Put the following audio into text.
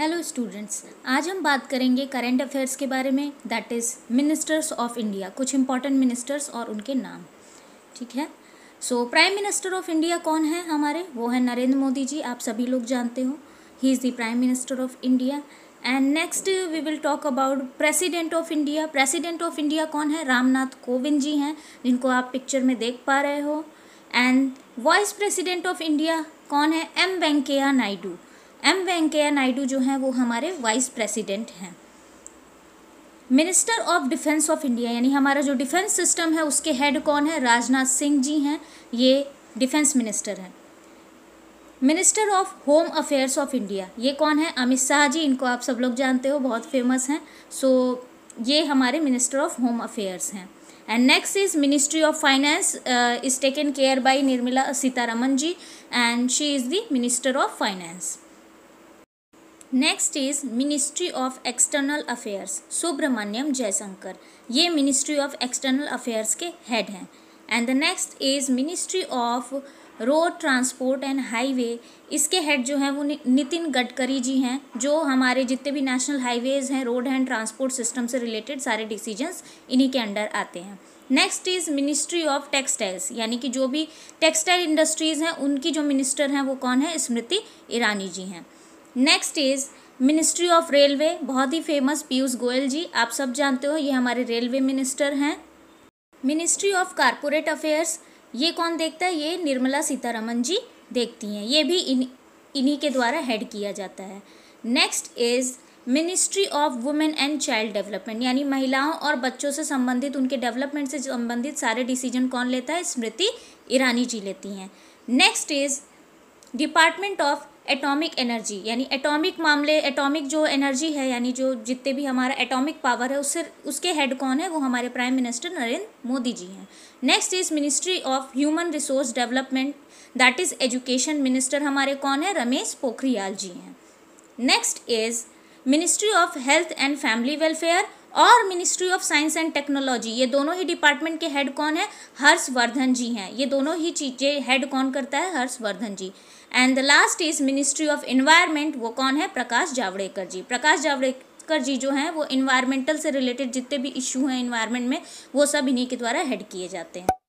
hello students आज हम बात करेंगे करंट अफेयर्स के बारे में that is ministers of India कुछ इंपॉर्टेंट मिनिस्टर्स और उनके नाम ठीक है so prime minister of India कौन है हमारे वो है नरेंद्र मोदी जी आप सभी लोग जानते हो he is the prime minister of India and next we will talk about president of India president of India कौन है रामनाथ कोविंद जी हैं जिनको आप पिक्चर में देख पा रहे हो and vice president of India कौन है एम वेंकैया नायडू एम वेंकैया नायडू जो हैं वो हमारे वाइस प्रेसिडेंट हैं minister of defence of India यानी हमारा जो डिफेंस सिस्टम है उसके हेड कौन है राजनाथ सिंह जी हैं ये डिफेंस मिनिस्टर हैं minister of home affairs of India ये कौन है अमित शाह जी इनको आप सब लोग जानते हो बहुत फेमस हैं सो so, ये हमारे मिनिस्टर ऑफ होम अफेयर्स हैं and next is ministry of finance is taken care by Nirmala Sitharaman ji and she is the minister of finance next is ministry of external affairs Subrahmanyam Jaishankar ये मिनिस्ट्री ऑफ एक्सटर्नल अफेयर्स के head हैं and the next is ministry of road transport and highway इसके head जो हैं वो नितिन गडकरी जी हैं जो हमारे जितने भी नेशनल हाईवेज़ हैं रोड एंड ट्रांसपोर्ट सिस्टम से रिलेटेड सारे डिसीजंस इन्हीं के अंडर आते हैं next is ministry of textiles यानी कि जो भी टेक्सटाइल इंडस्ट्रीज़ हैं उनकी जो मिनिस्टर हैं वो कौन है स्मृति ईरानी जी हैं next is ministry of railway बहुत ही फेमस पीयूष गोयल जी आप सब जानते हो ये हमारे रेलवे मिनिस्टर हैं मिनिस्ट्री ऑफ कॉरपोरेट अफेयर्स ये कौन देखता है ये निर्मला सीतारमन जी देखती हैं ये भी इन इन्हीं के द्वारा हेड किया जाता है next is ministry of women and child development यानी महिलाओं और बच्चों से संबंधित उनके डेवलपमेंट से संबंधित सारे डिसीजन कौन लेता है स्मृति ईरानी जी लेती हैं next is department of atomic energy यानी एटॉमिक मामले एटॉमिक जो एनर्जी है यानी जो जितने भी हमारा एटॉमिक पावर है उससे उसके हेड कौन है वो हमारे प्राइम मिनिस्टर नरेंद्र मोदी जी हैं next is ministry of human resource development that is education minister हमारे कौन है रमेश पोखरियाल जी हैं next is ministry of health and family welfare और ministry of science and technology ये दोनों ही डिपार्टमेंट के हेड कौन है हर्षवर्धन जी हैं ये दोनों ही चीज़ें हेड कौन करता है Harshvardhan ji and the last is ministry of environment वो कौन है प्रकाश जावड़ेकर जी प्रकाश जावड़ेकर जी जो हैं वो इन्वायरमेंटल से रिलेटेड जितने भी इशू हैं इन्वायरमेंट में वो सब इन्हीं के द्वारा हेड किए जाते हैं